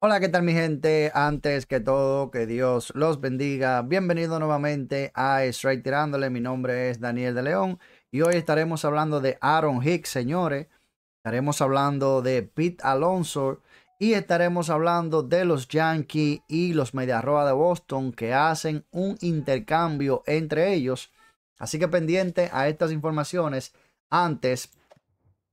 Hola, ¿qué tal mi gente? Antes que todo, que Dios los bendiga. Bienvenido nuevamente a Straight Tirándole. Mi nombre es Daniel de León y hoy estaremos hablando de Aaron Hicks, señores. Estaremos hablando de Pete Alonso y estaremos hablando de los Yankees y los Rojas de Boston que hacen un intercambio entre ellos. Así que pendiente a estas informaciones. Antes,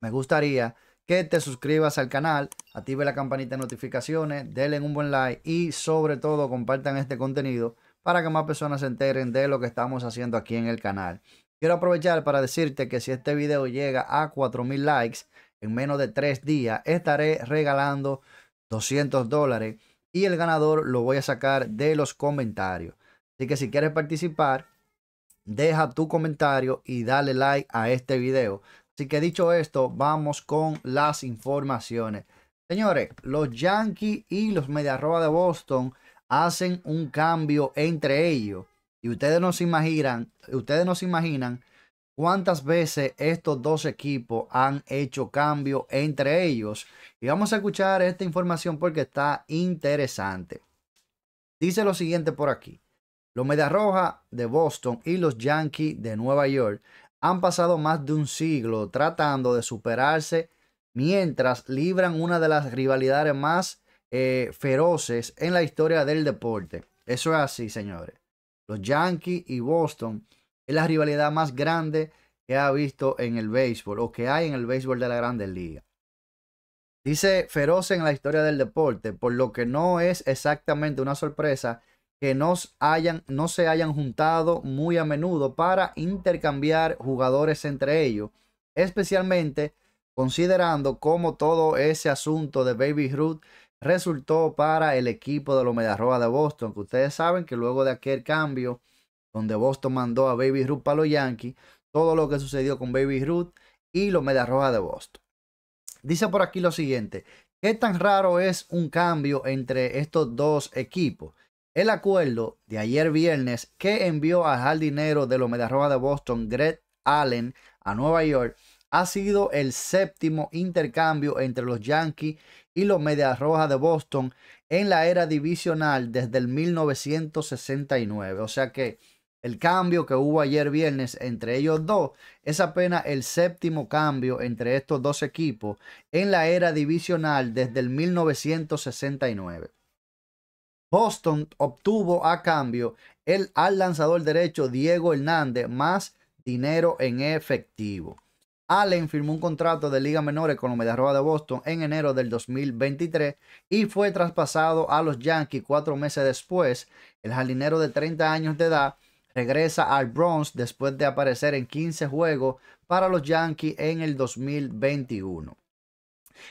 me gustaría que te suscribas al canal active la campanita de notificaciones, denle un buen like y sobre todo compartan este contenido para que más personas se enteren de lo que estamos haciendo aquí en el canal. Quiero aprovechar para decirte que si este video llega a 4000 likes en menos de 3 días, estaré regalando 200 dólares y el ganador lo voy a sacar de los comentarios. Así que si quieres participar, deja tu comentario y dale like a este video. Así que dicho esto, vamos con las informaciones. Señores, los Yankees y los Rojas de Boston hacen un cambio entre ellos. Y ustedes no se imaginan, ustedes no imaginan cuántas veces estos dos equipos han hecho cambio entre ellos. Y vamos a escuchar esta información porque está interesante. Dice lo siguiente por aquí. Los Medias de Boston y los Yankees de Nueva York han pasado más de un siglo tratando de superarse mientras libran una de las rivalidades más eh, feroces en la historia del deporte. Eso es así, señores. Los Yankees y Boston es la rivalidad más grande que ha visto en el béisbol o que hay en el béisbol de la grande liga. Dice feroz en la historia del deporte, por lo que no es exactamente una sorpresa que nos hayan, no se hayan juntado muy a menudo para intercambiar jugadores entre ellos, especialmente considerando cómo todo ese asunto de Baby Ruth resultó para el equipo de los Roa de Boston, que ustedes saben que luego de aquel cambio donde Boston mandó a Baby Ruth para los Yankees, todo lo que sucedió con Baby Ruth y los Roa de Boston. Dice por aquí lo siguiente, ¿qué tan raro es un cambio entre estos dos equipos? El acuerdo de ayer viernes que envió al jardinero de los Roa de Boston, Greg Allen, a Nueva York, ha sido el séptimo intercambio entre los Yankees y los Medias Rojas de Boston en la era divisional desde el 1969. O sea que el cambio que hubo ayer viernes entre ellos dos es apenas el séptimo cambio entre estos dos equipos en la era divisional desde el 1969. Boston obtuvo a cambio el al lanzador derecho Diego Hernández más dinero en efectivo. Allen firmó un contrato de liga menores con los Medias de Boston en enero del 2023 y fue traspasado a los Yankees cuatro meses después. El jardinero de 30 años de edad regresa al Bronx después de aparecer en 15 juegos para los Yankees en el 2021.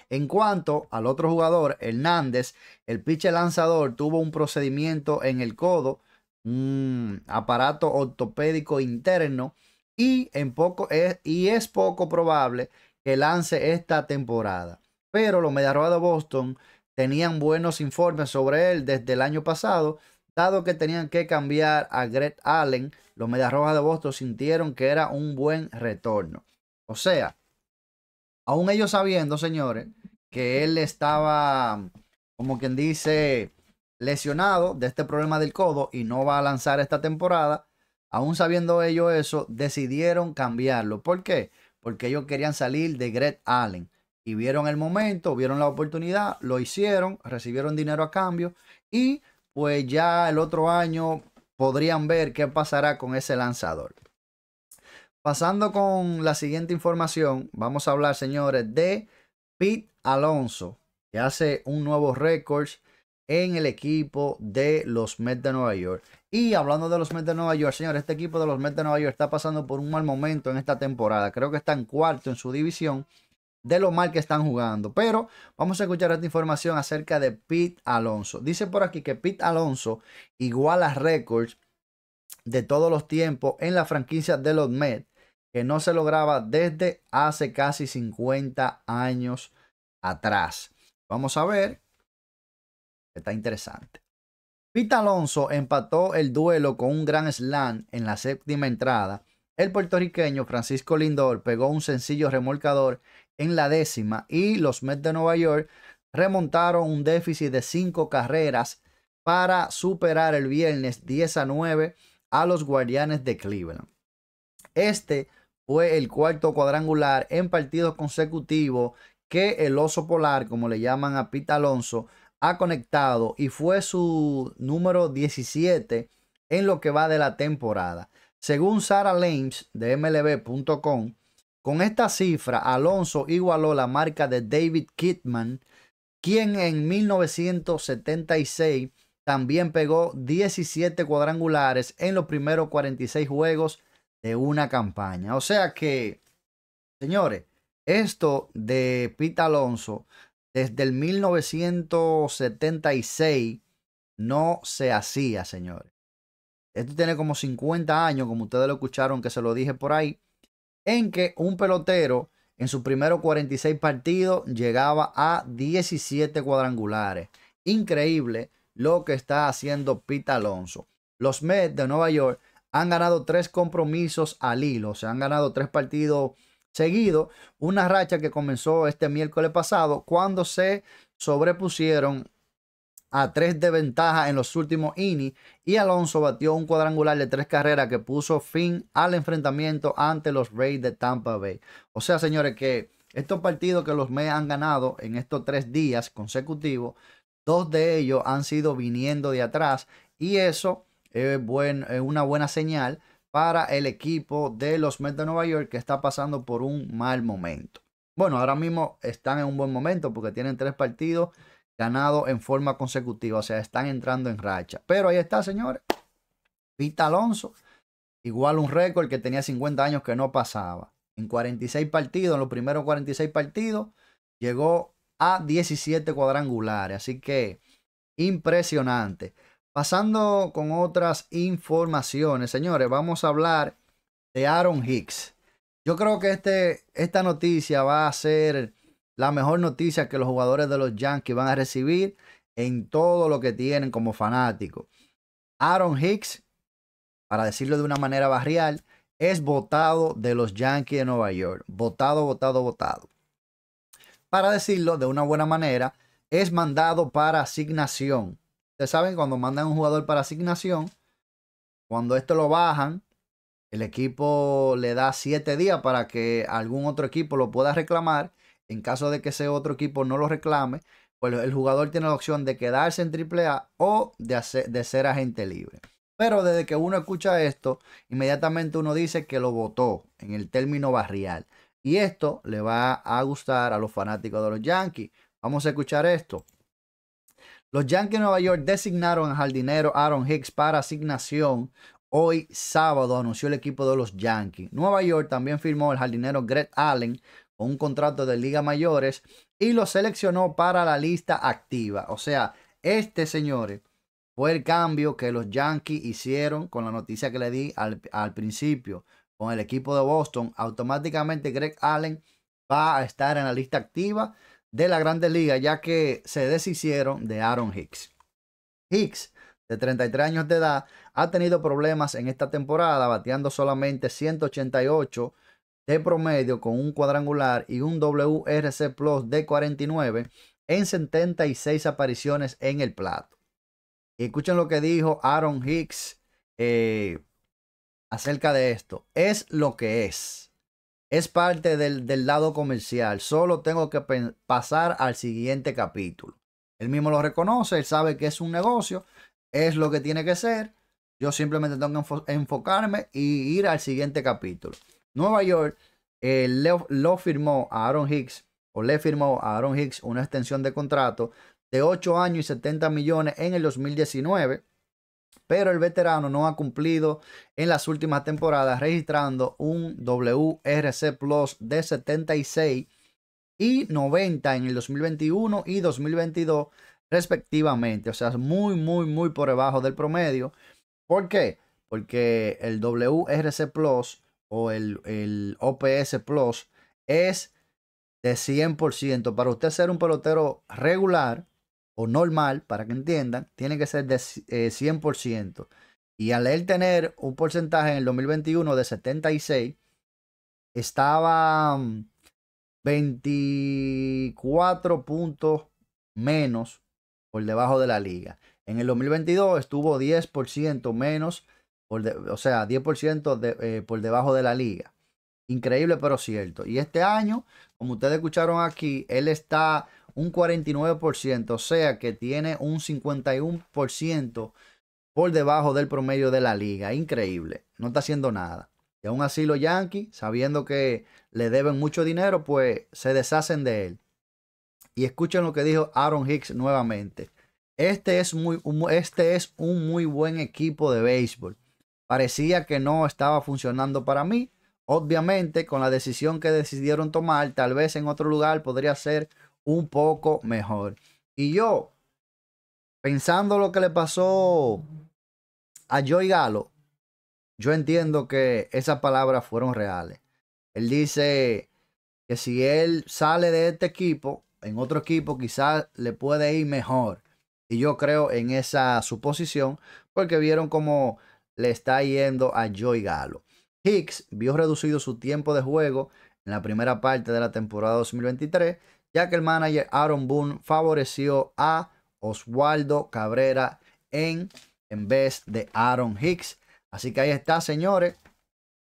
En cuanto al otro jugador, Hernández, el pitcher lanzador tuvo un procedimiento en el codo, un aparato ortopédico interno y, en poco, es, y es poco probable que lance esta temporada. Pero los Rojas de Boston tenían buenos informes sobre él desde el año pasado, dado que tenían que cambiar a Greg Allen. Los Rojas de Boston sintieron que era un buen retorno. O sea, aún ellos sabiendo, señores, que él estaba, como quien dice, lesionado de este problema del codo y no va a lanzar esta temporada, Aún sabiendo ellos eso, decidieron cambiarlo. ¿Por qué? Porque ellos querían salir de Greg Allen. Y vieron el momento, vieron la oportunidad, lo hicieron, recibieron dinero a cambio. Y pues ya el otro año podrían ver qué pasará con ese lanzador. Pasando con la siguiente información, vamos a hablar, señores, de Pete Alonso, que hace un nuevo récord en el equipo de los Mets de Nueva York. Y hablando de los Mets de Nueva York, señores, este equipo de los Mets de Nueva York está pasando por un mal momento en esta temporada. Creo que está en cuarto en su división de lo mal que están jugando. Pero vamos a escuchar esta información acerca de Pete Alonso. Dice por aquí que Pete Alonso iguala récords de todos los tiempos en la franquicia de los Mets, que no se lograba desde hace casi 50 años atrás. Vamos a ver Está interesante. Pita Alonso empató el duelo con un gran slam en la séptima entrada. El puertorriqueño Francisco Lindor pegó un sencillo remolcador en la décima y los Mets de Nueva York remontaron un déficit de cinco carreras para superar el viernes 10 a 9 a los Guardianes de Cleveland. Este fue el cuarto cuadrangular en partidos consecutivos que el oso polar, como le llaman a Pita Alonso, ha conectado y fue su número 17 en lo que va de la temporada. Según sara Lames de MLB.com, con esta cifra Alonso igualó la marca de David kitman quien en 1976 también pegó 17 cuadrangulares en los primeros 46 juegos de una campaña. O sea que, señores, esto de Pete Alonso desde el 1976 no se hacía, señores. Esto tiene como 50 años, como ustedes lo escucharon, que se lo dije por ahí, en que un pelotero en sus primeros 46 partidos llegaba a 17 cuadrangulares. Increíble lo que está haciendo Pita Alonso. Los Mets de Nueva York han ganado tres compromisos al hilo, se han ganado tres partidos seguido, una racha que comenzó este miércoles pasado cuando se sobrepusieron a tres de ventaja en los últimos innings y Alonso batió un cuadrangular de tres carreras que puso fin al enfrentamiento ante los Rays de Tampa Bay. O sea, señores, que estos partidos que los Mets han ganado en estos tres días consecutivos, dos de ellos han sido viniendo de atrás y eso es, es una buena señal para el equipo de los Mets de Nueva York que está pasando por un mal momento. Bueno, ahora mismo están en un buen momento porque tienen tres partidos ganados en forma consecutiva, o sea, están entrando en racha. Pero ahí está, señores. Pita Alonso, igual un récord que tenía 50 años que no pasaba. En 46 partidos, en los primeros 46 partidos, llegó a 17 cuadrangulares. Así que impresionante. Pasando con otras informaciones, señores, vamos a hablar de Aaron Hicks. Yo creo que este, esta noticia va a ser la mejor noticia que los jugadores de los Yankees van a recibir en todo lo que tienen como fanáticos. Aaron Hicks, para decirlo de una manera barrial, es votado de los Yankees de Nueva York. Votado, votado, votado. Para decirlo de una buena manera, es mandado para asignación Ustedes saben, cuando mandan un jugador para asignación, cuando esto lo bajan, el equipo le da siete días para que algún otro equipo lo pueda reclamar. En caso de que ese otro equipo no lo reclame, pues el jugador tiene la opción de quedarse en AAA o de, de ser agente libre. Pero desde que uno escucha esto, inmediatamente uno dice que lo votó en el término barrial. Y esto le va a gustar a los fanáticos de los Yankees. Vamos a escuchar esto. Los Yankees de Nueva York designaron al jardinero Aaron Hicks para asignación. Hoy sábado anunció el equipo de los Yankees. Nueva York también firmó al jardinero Greg Allen con un contrato de Liga Mayores y lo seleccionó para la lista activa. O sea, este, señores, fue el cambio que los Yankees hicieron con la noticia que le di al, al principio con el equipo de Boston. Automáticamente Greg Allen va a estar en la lista activa de la Grande Liga, ya que se deshicieron de Aaron Hicks. Hicks, de 33 años de edad, ha tenido problemas en esta temporada, bateando solamente 188 de promedio con un cuadrangular y un WRC Plus de 49 en 76 apariciones en el plato. Escuchen lo que dijo Aaron Hicks eh, acerca de esto. Es lo que es es parte del, lado comercial. Solo tengo que pasar al siguiente capítulo. Él mismo lo reconoce, él sabe que es un negocio, es lo que tiene que ser. Yo simplemente tengo que enfocarme y ir al siguiente capítulo. Nueva York eh, lo firmó a Aaron Hicks, o le firmó a Aaron Hicks una extensión de contrato de 8 años y 70 millones en el 2019 pero el veterano no ha cumplido en las últimas temporadas registrando un WRC Plus de 76 y 90 en el 2021 y 2022 respectivamente. O sea, es muy, muy, muy por debajo del promedio. ¿Por qué? Porque el WRC Plus o el, el OPS Plus es de 100%. Para usted ser un pelotero regular, o normal, para que entiendan, tiene que ser de 100%. Eh, y al él tener un porcentaje en el 2021 de 76, estaba 24 mm, puntos menos por debajo de la liga. En el 2022 estuvo 10% menos, por o sea, 10% eh, por debajo de la liga. Increíble, pero cierto. Y este año, como ustedes escucharon aquí, él está un 49%, o sea que tiene un 51% por debajo del promedio de la liga. Increíble, no está haciendo nada. Y aún así los Yankees, sabiendo que le deben mucho dinero, pues se deshacen de él. Y escuchen lo que dijo Aaron Hicks nuevamente. Este es, muy, este es un muy buen equipo de béisbol. Parecía que no estaba funcionando para mí. Obviamente, con la decisión que decidieron tomar, tal vez en otro lugar podría ser un poco mejor. Y yo, pensando lo que le pasó a Joy Galo, yo entiendo que esas palabras fueron reales. Él dice que si él sale de este equipo, en otro equipo quizás le puede ir mejor. Y yo creo en esa suposición porque vieron cómo le está yendo a Joy Galo. Hicks vio reducido su tiempo de juego en la primera parte de la temporada 2023 ya que el manager Aaron Boone favoreció a Oswaldo Cabrera en, en vez de Aaron Hicks. Así que ahí está, señores.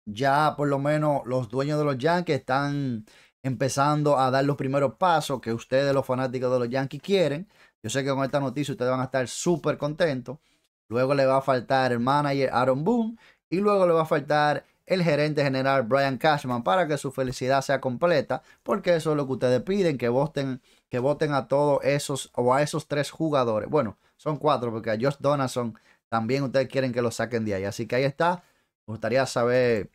Ya por lo menos los dueños de los Yankees están empezando a dar los primeros pasos que ustedes, los fanáticos de los Yankees, quieren. Yo sé que con esta noticia ustedes van a estar súper contentos. Luego le va a faltar el manager Aaron Boone. Y luego le va a faltar el gerente general Brian Cashman para que su felicidad sea completa, porque eso es lo que ustedes piden, que voten, que voten a todos esos o a esos tres jugadores. Bueno, son cuatro, porque a Josh Donaldson también ustedes quieren que lo saquen de ahí. Así que ahí está. Me gustaría saber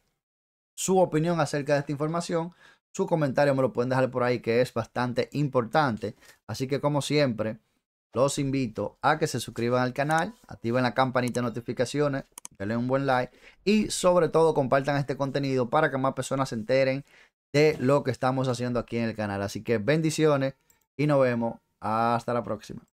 su opinión acerca de esta información. Su comentario me lo pueden dejar por ahí, que es bastante importante. Así que como siempre, los invito a que se suscriban al canal, activen la campanita de notificaciones denle un buen like y sobre todo compartan este contenido para que más personas se enteren de lo que estamos haciendo aquí en el canal. Así que bendiciones y nos vemos. Hasta la próxima.